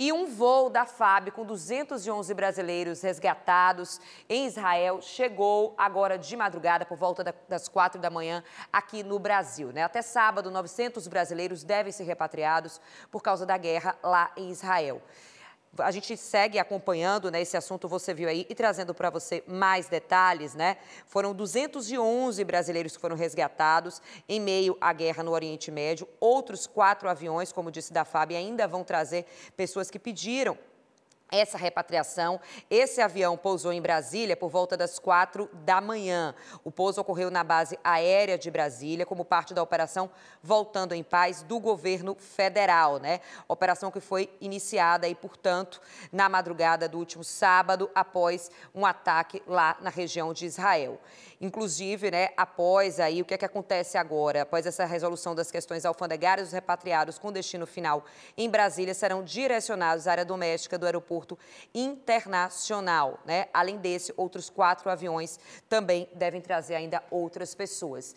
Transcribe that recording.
E um voo da FAB com 211 brasileiros resgatados em Israel chegou agora de madrugada, por volta das quatro da manhã, aqui no Brasil. Né? Até sábado, 900 brasileiros devem ser repatriados por causa da guerra lá em Israel a gente segue acompanhando né, esse assunto, você viu aí, e trazendo para você mais detalhes, né? Foram 211 brasileiros que foram resgatados em meio à guerra no Oriente Médio. Outros quatro aviões, como disse da FAB, ainda vão trazer pessoas que pediram essa repatriação. Esse avião pousou em Brasília por volta das quatro da manhã. O pouso ocorreu na base aérea de Brasília, como parte da operação Voltando em Paz do governo federal, né? Operação que foi iniciada e, portanto, na madrugada do último sábado, após um ataque lá na região de Israel. Inclusive, né, após aí, o que é que acontece agora? Após essa resolução das questões alfandegárias, os repatriados com destino final em Brasília serão direcionados à área doméstica do aeroporto aeroporto internacional. Né? Além desse, outros quatro aviões também devem trazer ainda outras pessoas.